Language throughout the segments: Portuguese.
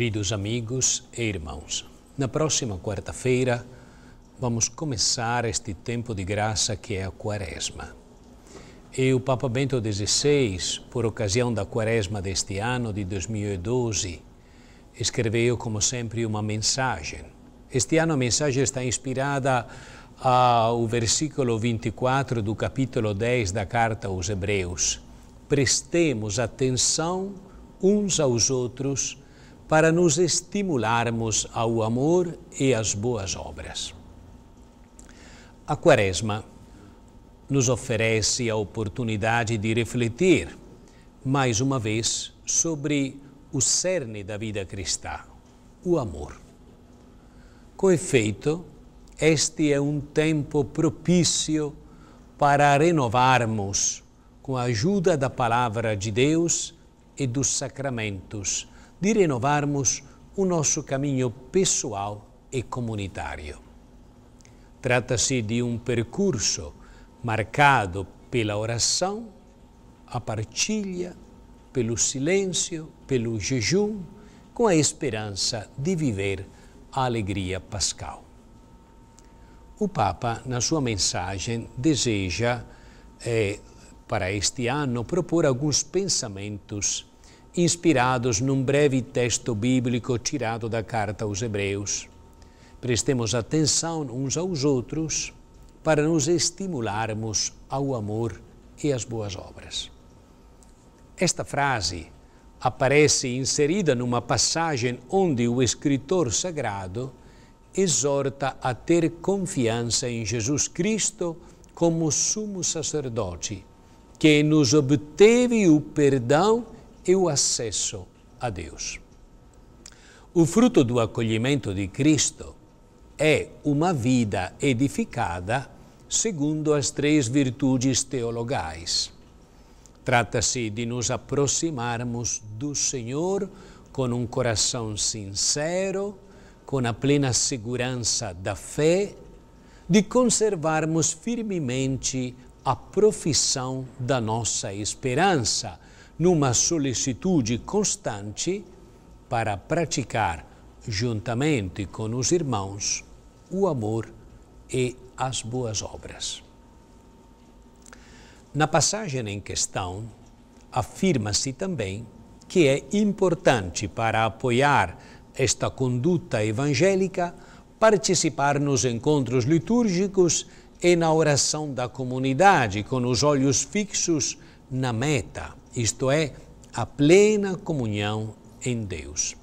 Queridos amigos e irmãos, na próxima quarta-feira vamos começar este tempo de graça que é a Quaresma. E o Papa Bento XVI, por ocasião da Quaresma deste ano de 2012, escreveu, como sempre, uma mensagem. Este ano a mensagem está inspirada ao versículo 24 do capítulo 10 da carta aos Hebreus. Prestemos atenção uns aos outros para nos estimularmos ao amor e às boas obras. A Quaresma nos oferece a oportunidade de refletir, mais uma vez, sobre o cerne da vida cristã, o amor. Com efeito, este é um tempo propício para renovarmos, com a ajuda da Palavra de Deus e dos sacramentos, de renovarmos o nosso caminho pessoal e comunitário. Trata-se de um percurso marcado pela oração, a partilha, pelo silêncio, pelo jejum, com a esperança de viver a alegria pascal. O Papa, na sua mensagem, deseja, eh, para este ano, propor alguns pensamentos inspirados num breve texto bíblico tirado da carta aos Hebreus. Prestemos atenção uns aos outros para nos estimularmos ao amor e às boas obras. Esta frase aparece inserida numa passagem onde o escritor sagrado exorta a ter confiança em Jesus Cristo como sumo sacerdote, que nos obteve o perdão e o acesso a Deus. O fruto do acolhimento de Cristo é uma vida edificada segundo as três virtudes teologais. Trata-se de nos aproximarmos do Senhor com um coração sincero, com a plena segurança da fé, de conservarmos firmemente a profissão da nossa esperança numa solicitude constante para praticar, juntamente com os irmãos, o amor e as boas obras. Na passagem em questão, afirma-se também que é importante para apoiar esta conduta evangélica participar nos encontros litúrgicos e na oração da comunidade, com os olhos fixos na meta, isto é, a plena comunhão em Deus.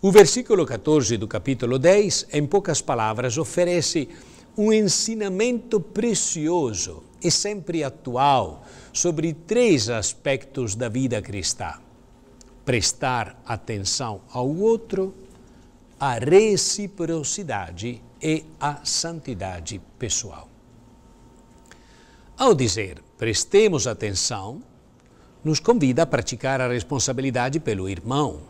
O versículo 14 do capítulo 10, em poucas palavras, oferece um ensinamento precioso e sempre atual sobre três aspectos da vida cristã: prestar atenção ao outro, a reciprocidade e a santidade pessoal. Ao dizer prestemos atenção, nos convida a praticar a responsabilidade pelo irmão.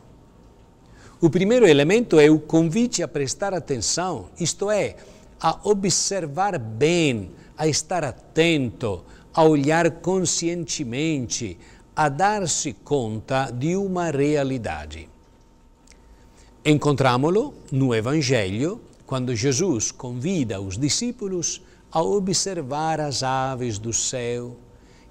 O primeiro elemento é o convite a prestar atenção, isto é, a observar bem, a estar atento, a olhar conscientemente, a dar-se conta de uma realidade. Encontramo-lo no Evangelho, quando Jesus convida os discípulos a observar as aves do céu,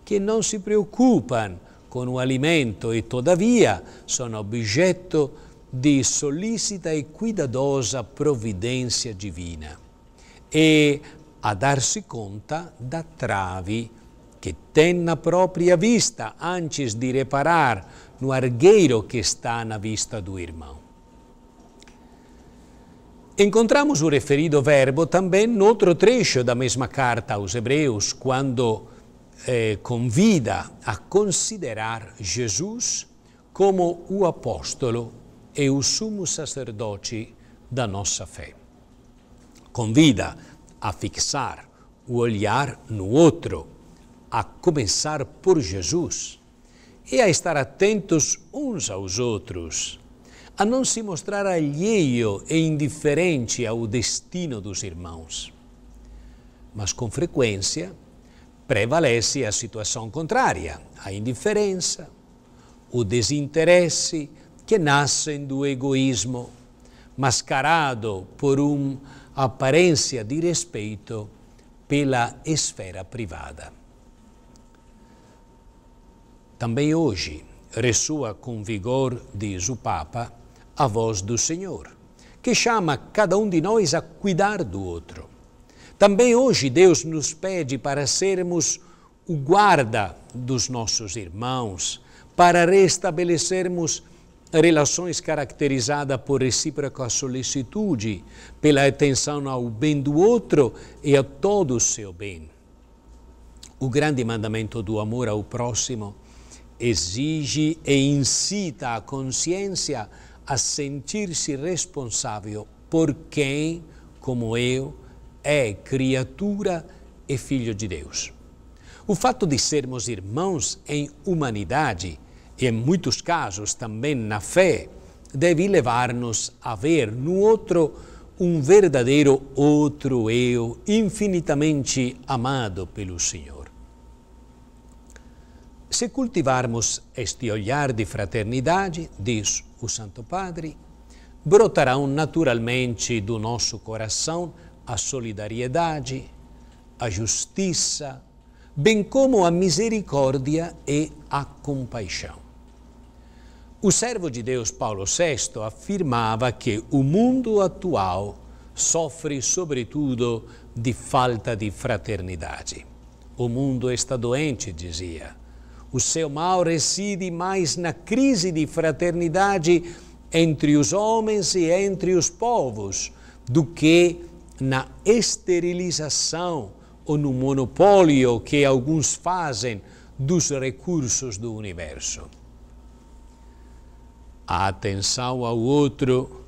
que não se preocupam con un alimento e tuttavia sono oggetto di sollicita e cuidadosa provvidenza divina e a darsi conta da travi che tenna propria vista antes di reparar no argheiro che sta na vista do irmão. Encontramos o referido verbo também noutro trecho da mesma carta aos hebreus, quando eh, convida a considerar Jesus como o apóstolo e o sumo sacerdote da nossa fé. Convida a fixar o olhar no outro, a começar por Jesus e a estar atentos uns aos outros, a não se mostrar alheio e indiferente ao destino dos irmãos. Mas com frequência, prevalece a situação contrária, a indiferença, o desinteresse que nascem do egoísmo, mascarado por uma aparência de respeito pela esfera privada. Também hoje ressoa com vigor, diz o Papa, a voz do Senhor, que chama cada um de nós a cuidar do outro também hoje Deus nos pede para sermos o guarda dos nossos irmãos, para restabelecermos relações caracterizadas por recíproca solicitude, pela atenção ao bem do outro e a todo o seu bem. O grande mandamento do amor ao próximo exige e incita a consciência a sentir-se responsável por quem, como eu, é criatura e filho de Deus. O fato de sermos irmãos em humanidade e, em muitos casos, também na fé, deve levar-nos a ver no outro um verdadeiro outro eu infinitamente amado pelo Senhor. Se cultivarmos este olhar de fraternidade, diz o Santo Padre, brotarão naturalmente do nosso coração a solidariedade, a justiça, bem como a misericórdia e a compaixão. O servo de Deus Paulo VI afirmava que o mundo atual sofre, sobretudo, de falta de fraternidade. O mundo está doente, dizia. O seu mal reside mais na crise de fraternidade entre os homens e entre os povos do que na esterilização ou no monopólio que alguns fazem dos recursos do universo. A atenção ao outro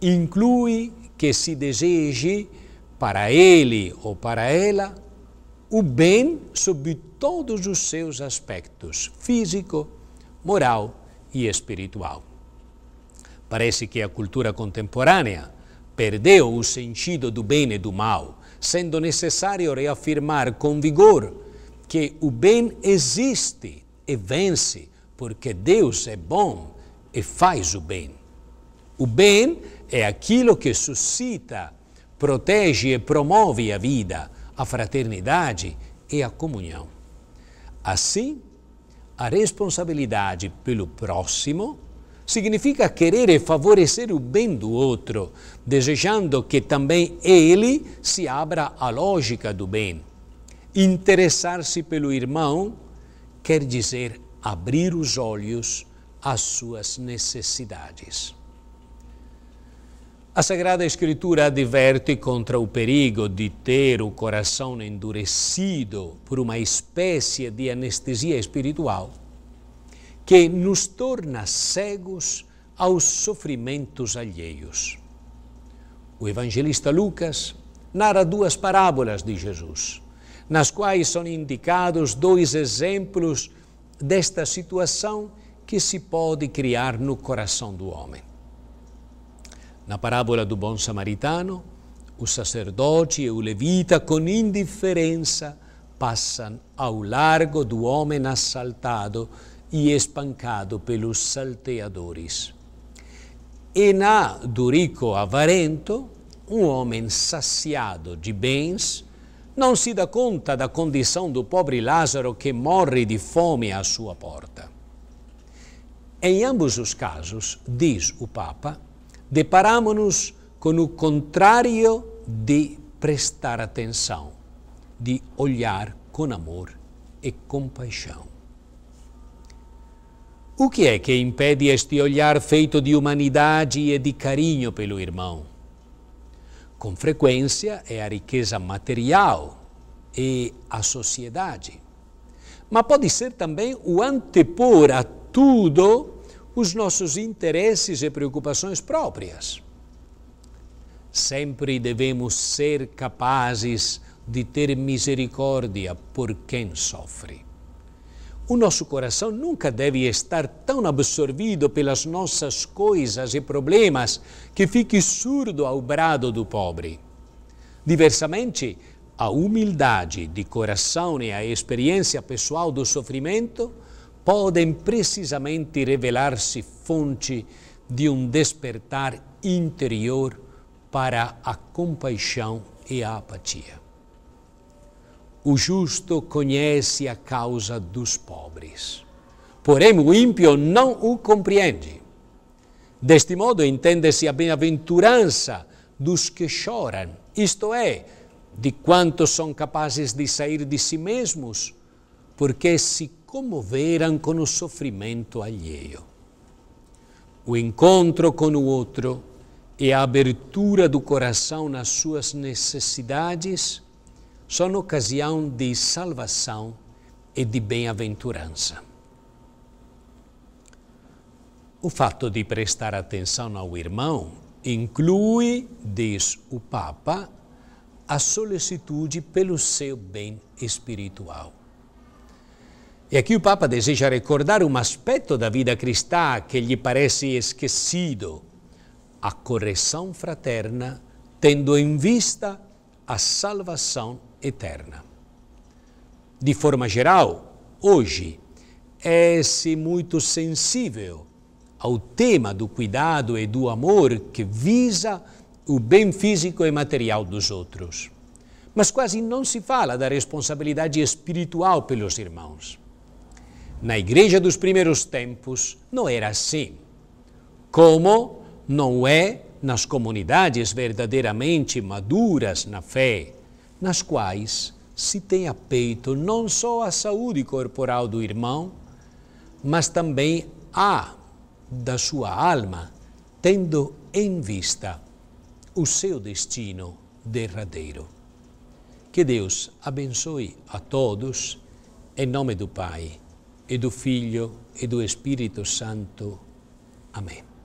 inclui que se deseje para ele ou para ela o bem sob todos os seus aspectos físico, moral e espiritual. Parece que a cultura contemporânea perdeu o sentido do bem e do mal, sendo necessário reafirmar com vigor que o bem existe e vence, porque Deus é bom e faz o bem. O bem é aquilo que suscita, protege e promove a vida, a fraternidade e a comunhão. Assim, a responsabilidade pelo próximo significa querer favorecer o bem do outro, desejando que também ele se abra à lógica do bem. Interessar-se pelo irmão quer dizer abrir os olhos às suas necessidades. A Sagrada Escritura adverte contra o perigo de ter o coração endurecido por uma espécie de anestesia espiritual que nos torna cegos aos sofrimentos alheios. O evangelista Lucas narra duas parábolas de Jesus, nas quais são indicados dois exemplos desta situação que se pode criar no coração do homem. Na parábola do bom samaritano, o sacerdote e o levita, com indiferença, passam ao largo do homem assaltado e espancado pelos salteadores. E na rico Avarento, um homem saciado de bens não se dá conta da condição do pobre Lázaro que morre de fome à sua porta. Em ambos os casos, diz o Papa, deparamos-nos com o contrário de prestar atenção, de olhar com amor e compaixão. O que é que impede este olhar feito de humanidade e de carinho pelo irmão? Com frequência é a riqueza material e a sociedade. Mas pode ser também o antepor a tudo os nossos interesses e preocupações próprias. Sempre devemos ser capazes de ter misericórdia por quem sofre. O nosso coração nunca deve estar tão absorvido pelas nossas coisas e problemas que fique surdo ao brado do pobre. Diversamente, a humildade de coração e a experiência pessoal do sofrimento podem precisamente revelar-se fonte de um despertar interior para a compaixão e a apatia. O justo conhece a causa dos pobres, porém o ímpio não o compreende. Deste modo, entende-se a bem-aventurança dos que choram, isto é, de quantos são capazes de sair de si mesmos, porque se comoveram com o sofrimento alheio. O encontro com o outro e é a abertura do coração nas suas necessidades só na ocasião de salvação e de bem-aventurança. O fato de prestar atenção ao irmão inclui, diz o Papa, a solicitude pelo seu bem espiritual. E aqui o Papa deseja recordar um aspecto da vida cristã que lhe parece esquecido, a correção fraterna, tendo em vista a salvação eterna. De forma geral, hoje é-se muito sensível ao tema do cuidado e do amor que visa o bem físico e material dos outros. Mas quase não se fala da responsabilidade espiritual pelos irmãos. Na igreja dos primeiros tempos não era assim, como não é nas comunidades verdadeiramente maduras na fé, nas quais se tem a peito não só a saúde corporal do irmão, mas também a da sua alma, tendo em vista o seu destino derradeiro. Que Deus abençoe a todos, em nome do Pai, e do Filho e do Espírito Santo. Amém.